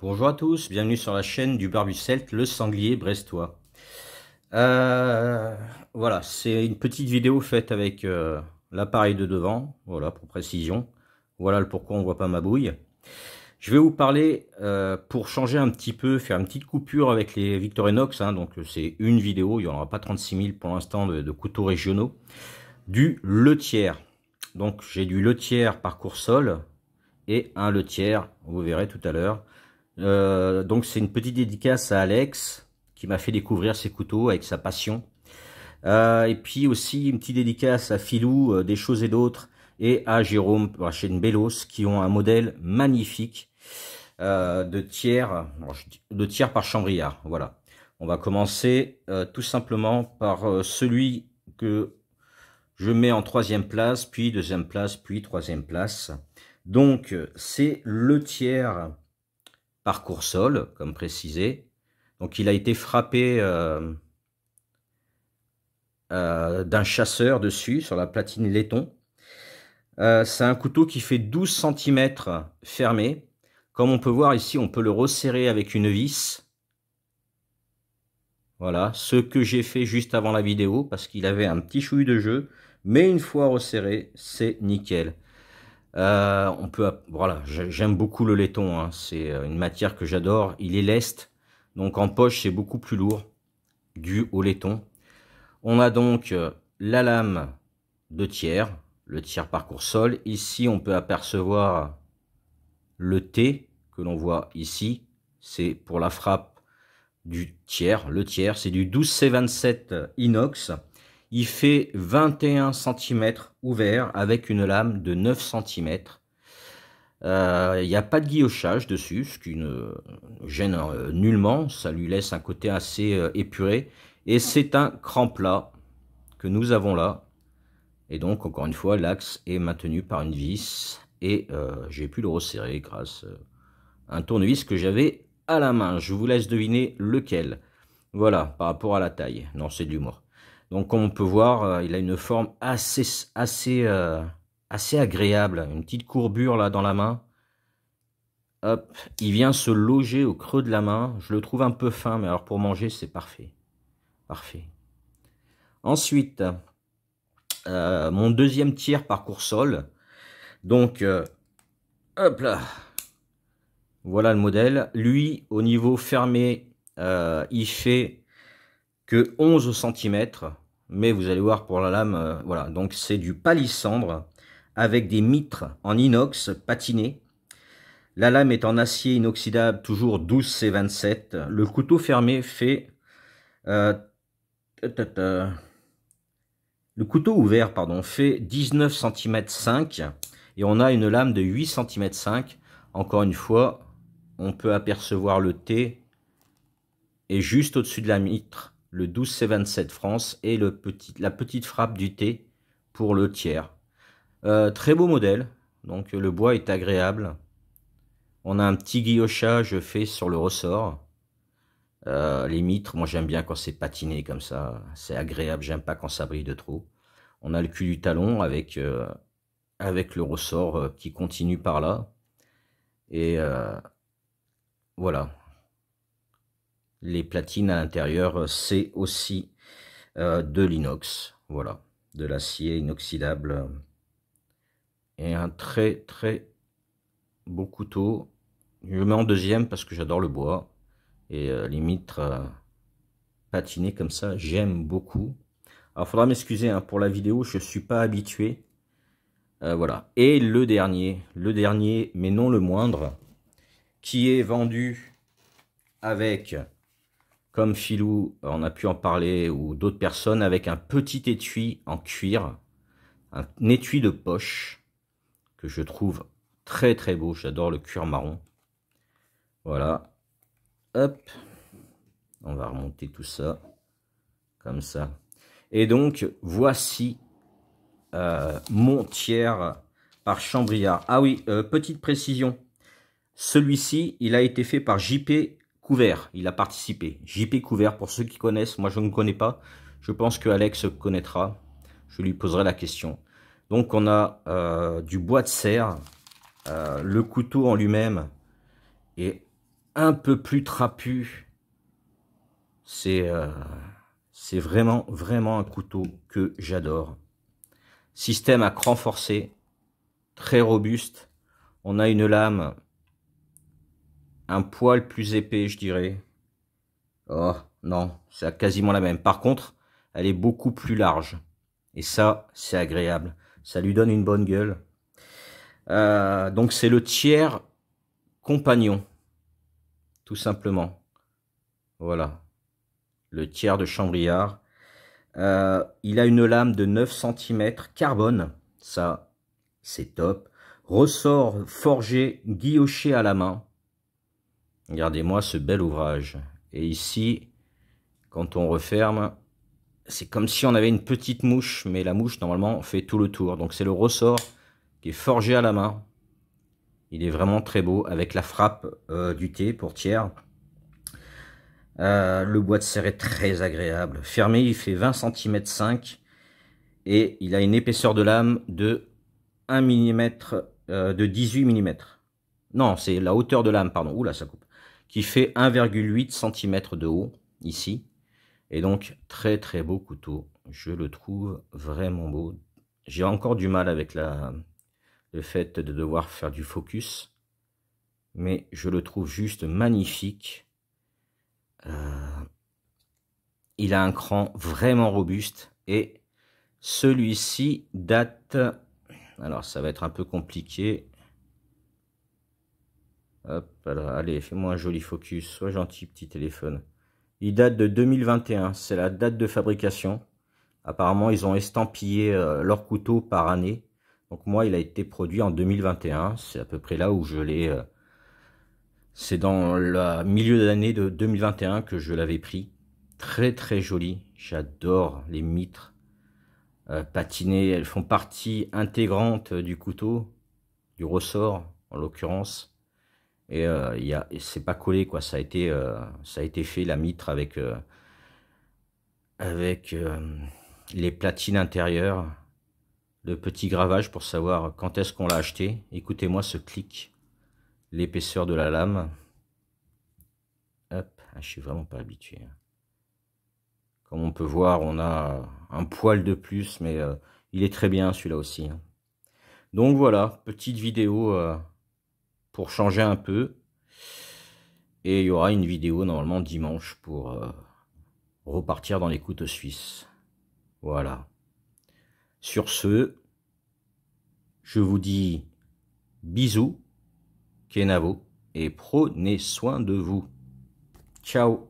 Bonjour à tous, bienvenue sur la chaîne du barbu celte le sanglier brestois. Euh, voilà, c'est une petite vidéo faite avec euh, l'appareil de devant, voilà pour précision. Voilà le pourquoi on ne voit pas ma bouille. Je vais vous parler, euh, pour changer un petit peu, faire une petite coupure avec les Victorinox, hein, donc c'est une vidéo, il n'y en aura pas 36 000 pour l'instant de, couteaux régionaux, du le tiers. Donc j'ai du le tiers parcours sol et un le tiers, vous verrez tout à l'heure, euh, donc c'est une petite dédicace à Alex qui m'a fait découvrir ses couteaux avec sa passion. Euh, et puis aussi une petite dédicace à Philou, euh, des choses et d'autres, et à Jérôme bah, chez chaîne Bellos qui ont un modèle magnifique de tiers, de tiers par chambriard. Voilà. On va commencer tout simplement par celui que je mets en troisième place, puis deuxième place, puis troisième place. Donc c'est le tiers parcours sol, comme précisé. Donc il a été frappé euh, euh, d'un chasseur dessus, sur la platine laiton. Euh, c'est un couteau qui fait 12 cm fermé. Comme on peut voir ici, on peut le resserrer avec une vis. Voilà, ce que j'ai fait juste avant la vidéo, parce qu'il avait un petit chouï de jeu. Mais une fois resserré, c'est nickel. Euh, on peut, voilà, j'aime beaucoup le laiton. Hein. c'est euh, une matière que j'adore. Il est leste, donc en poche c'est beaucoup plus lourd dû au laiton. On a donc euh, la lame de tiers, le tiers parcours sol. Ici, on peut apercevoir le T que l'on voit ici. C'est pour la frappe du tiers. Le tiers, c'est du 12C27 inox. Il fait 21 cm ouvert avec une lame de 9 cm. Euh, il n'y a pas de guillochage dessus, ce qui ne gêne euh, nullement. Ça lui laisse un côté assez euh, épuré. Et c'est un cran plat que nous avons là. Et donc, encore une fois, l'axe est maintenu par une vis. Et j'ai pu le resserrer grâce à un tournevis que j'avais à la main. Je vous laisse deviner lequel. Voilà, par rapport à la taille. Non, c'est de l'humour. Donc comme on peut voir, euh, il a une forme assez, assez, euh, assez agréable. Une petite courbure là dans la main. Hop, il vient se loger au creux de la main. Je le trouve un peu fin, mais alors pour manger, c'est parfait. Parfait. Ensuite, euh, mon deuxième tiers parcours sol. Donc, hop là. Voilà le modèle. Lui, au niveau fermé, il fait que 11 cm, mais vous allez voir pour la lame, euh, voilà, donc c'est du palissandre avec des mitres en inox patiné. La lame est en acier inoxydable, toujours 12C27. Le couteau fermé fait... Euh, le couteau ouvert, pardon, fait 19 cm 5 et on a une lame de 8 cm 5. Encore une fois, on peut apercevoir le T et juste au-dessus de la mitre, le 12C27 France et le petit, la petite frappe du thé pour le tiers. Euh, très beau modèle, donc euh, le bois est agréable. On a un petit guillochage fait sur le ressort. Euh, les mitres, moi j'aime bien quand c'est patiné comme ça, c'est agréable, j'aime pas quand ça brille de trop. On a le cul du talon avec, avec le ressort qui continue par là. Et voilà, les platines à l'intérieur, euh, c'est aussi euh, de l'inox. Voilà, de l'acier inoxydable. Euh, et un très très beau couteau. Je mets en deuxième parce que j'adore le bois. Et les limite, patiné comme ça, j'aime beaucoup. Alors, faudra m'excuser hein, pour la vidéo, je ne suis pas habitué. voilà. Et le dernier, le dernier, mais non le moindre, qui est vendu avec comme Philou, on a pu en parler, ou d'autres personnes, avec un petit étui en cuir, un étui de poche, que je trouve très très beau, j'adore le cuir marron. Voilà, hop, on va remonter tout ça, comme ça. Et donc, voici euh, mon tiers par Chambriard. Ah oui, euh, petite précision, celui-ci, il a été fait par JP Couvert, il a participé. JP Couvert, pour ceux qui connaissent, moi je ne connais pas. Je pense que Alex connaîtra. Je lui poserai la question. Donc on a euh, du bois de serre, euh, le couteau en lui-même est un peu plus trapu. Euh, c'est vraiment, vraiment un couteau que j'adore. Système à cran forcé, très robuste. On a une lame un poil plus épais, je dirais. Oh, non, c'est quasiment la même. Par contre, elle est beaucoup plus large. Et ça, c'est agréable. Ça lui donne une bonne gueule. Euh, donc, c'est le tiers compagnon. Tout simplement. Voilà. Le tiers de chambriard. Euh, il a une lame de 9 cm carbone. Ça, c'est top. Ressort forgé, guilloché à la main. Regardez-moi ce bel ouvrage. Et ici, quand on referme, c'est comme si on avait une petite mouche, mais la mouche, normalement, fait tout le tour. Donc c'est le ressort qui est forgé à la main. Il est vraiment très beau, avec la frappe euh, du thé pour tiers. Euh, le bois de serre est très agréable. Fermé, il fait 20 cm 5 et il a une épaisseur de lame de 1 mm, euh, de 18 mm. Non, c'est la hauteur de lame, pardon. Oula, ça coupe qui fait 1,8 cm de haut, ici. Et donc, très très beau couteau. Je le trouve vraiment beau. J'ai encore du mal avec la, le fait de devoir faire du focus. Mais je le trouve juste magnifique. Euh, il a un cran vraiment robuste. Et celui-ci date... Alors, ça va être un peu compliqué allez, fais-moi un joli focus. Sois gentil, petit téléphone. Il date de 2021. C'est la date de fabrication. Apparemment, ils ont estampillé euh, leur couteau par année. Donc moi, il a été produit en 2021. C'est à peu près là où je l'ai... Euh, c'est dans le milieu de l'année de 2021 que je l'avais pris. Très très joli. J'adore les mitres euh, patinées. Elles font partie intégrante du couteau, du ressort en l'occurrence. Et, euh, y a, c'est pas collé, quoi. Ça a été, euh, ça a été fait, la mitre, avec, euh, avec les platines intérieures, le petit gravage pour savoir quand est-ce qu'on l'a acheté. Écoutez-moi ce clic, l'épaisseur de la lame. Hop, ah, je suis vraiment pas habitué. Hein. Comme on peut voir, on a un poil de plus, mais il est très bien celui-là aussi. Hein. Donc voilà, petite vidéo changer un peu. Et il y aura une vidéo normalement dimanche pour euh, repartir dans l'écoute suisse. Voilà. Sur ce, je vous dis bisous, Kenavo, et prenez soin de vous. Ciao